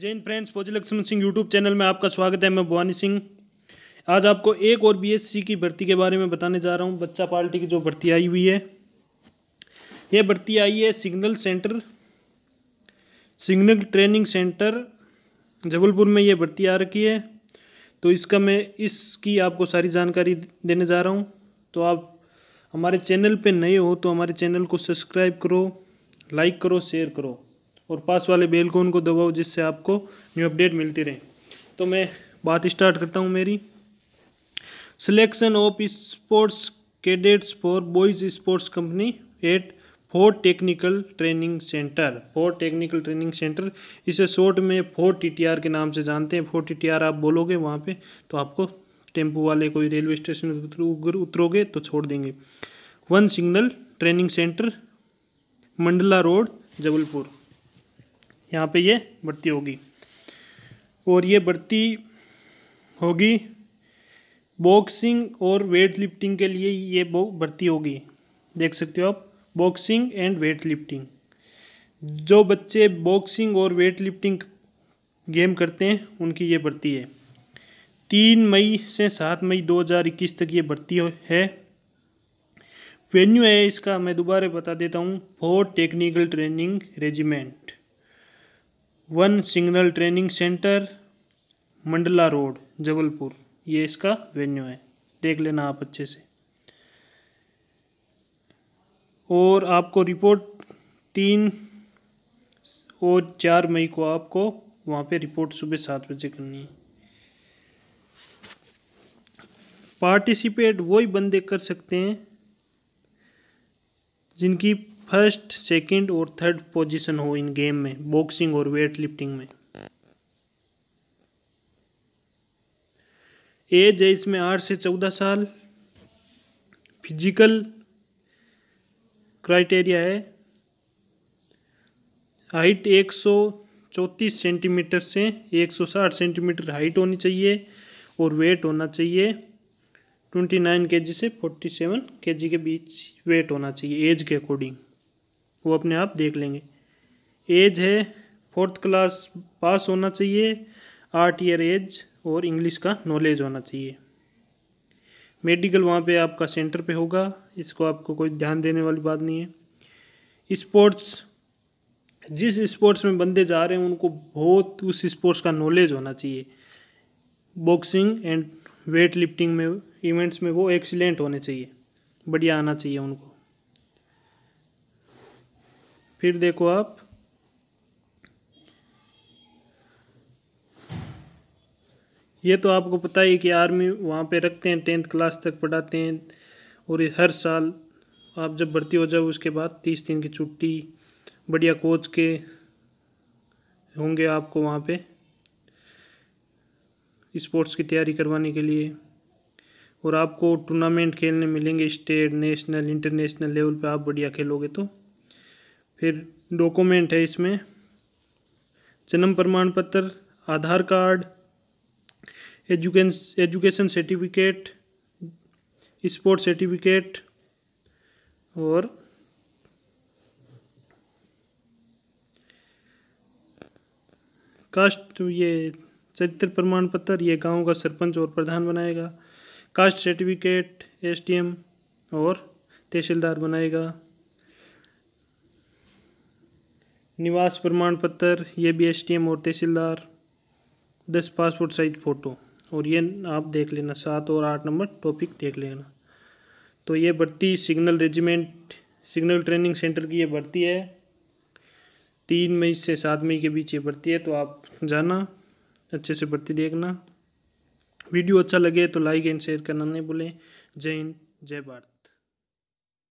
Jain friends फौजी Lakshman Singh YouTube channel में आपका स्वागत है मैं भवानी सिंह आज आपको एक और बीएससी की भर्ती के बारे में बताने जा रहा हूँ बच्चा पार्टी की जो भर्ती आई हुई है यह भर्ती आई है signal centre signal training centre Jabalpur में यह भर्ती आ रखी है तो इसका मैं इसकी आपको सारी जानकारी देने जा रहा हूँ तो आप हमारे चैनल पर नए हो तो हमारे चैनल को सब्सक्राइब करो लाइक करो शेयर करो और पास वाले बेल को उनको दबाओ जिससे आपको न्यू अपडेट मिलती रहे तो मैं बात स्टार्ट करता हूँ मेरी selection of sports cadets for boys sports company at four technical training centre four technical training centre इसे शॉर्ट में फोर टी के नाम से जानते हैं फोर टी आप बोलोगे वहाँ पे तो आपको टेम्पो वाले कोई रेलवे स्टेशन उतरोगे तो छोड़ देंगे one signal training centre Mandla road Jabalpur यहाँ पे ये बढ़ती होगी और ये बढ़ती होगी बॉक्सिंग और वेट लिफ्टिंग के लिए ये बढ़ती होगी देख सकते हो आप बॉक्सिंग एंड वेट लिफ्टिंग जो बच्चे बॉक्सिंग और वेट लिफ्टिंग गेम करते हैं उनकी ये बढ़ती है तीन मई से सात मई 2021 तक ये बढ़ती है वेन्यू है इसका मैं दोबारा बता देता हूँ four technical training regiment one signal training centre Mandla road Jabalpur ये इसका वेन्यू है देख लेना आप अच्छे से और आपको रिपोर्ट तीन और चार मई को आपको वहाँ पे रिपोर्ट सुबह सात बजे करनी है पार्टिसिपेट वही बंदे कर सकते हैं जिनकी फर्स्ट सेकंड और थर्ड पोजीशन हो इन गेम में बॉक्सिंग और वेट लिफ्टिंग में एज है इसमें आठ से चौदह साल फिजिकल क्राइटेरिया है हाइट एक सौ चौंतीस सेंटीमीटर से एक सौ साठ सेंटीमीटर हाइट होनी चाहिए और वेट होना चाहिए ट्वेंटी नाइन के जी से फोर्टी सेवन के जी के बीच वेट होना चाहिए एज के अकॉर्डिंग वो अपने आप देख लेंगे एज है फोर्थ क्लास पास होना चाहिए आठ ईयर एज और इंग्लिश का नॉलेज होना चाहिए मेडिकल वहाँ पे आपका सेंटर पे होगा इसको आपको कोई ध्यान देने वाली बात नहीं है स्पोर्ट्स जिस स्पोर्ट्स में बंदे जा रहे हैं उनको बहुत उस स्पोर्ट्स का नॉलेज होना चाहिए बॉक्सिंग एंड वेट लिफ्टिंग में इवेंट्स में वो एक्सीलेंट होने चाहिए बढ़िया आना चाहिए उनको फिर देखो आप ये तो आपको पता ही कि आर्मी वहाँ पे रखते हैं टेंथ क्लास तक पढ़ाते हैं और हर साल आप जब भर्ती हो जाओ उसके बाद तीस दिन की छुट्टी बढ़िया कोच के होंगे आपको वहाँ पे स्पोर्ट्स की तैयारी करवाने के लिए और आपको टूर्नामेंट खेलने मिलेंगे स्टेट नेशनल इंटरनेशनल लेवल पे आप बढ़िया खेलोगे तो फिर डॉक्यूमेंट है इसमें जन्म प्रमाण पत्र Aadhaar card education education certificate sport certificate और कास्ट तो ये चरित्र प्रमाण पत्र ये गांव का सरपंच और प्रधान बनाएगा कास्ट सर्टिफिकेट एसटीएम और तहसीलदार बनाएगा निवास प्रमाण पत्र ये भी एस और तहसीलदार दस पासपोर्ट साइज फ़ोटो और ये आप देख लेना सात और आठ नंबर टॉपिक देख लेना तो ये भर्ती signal regiment signal training centre की ये भर्ती है तीन मई से सात मई के बीच ये भर्ती है तो आप जाना अच्छे से भर्ती देखना वीडियो अच्छा लगे तो लाइक एंड शेयर करना नहीं भूलें जय हिंद जय भारत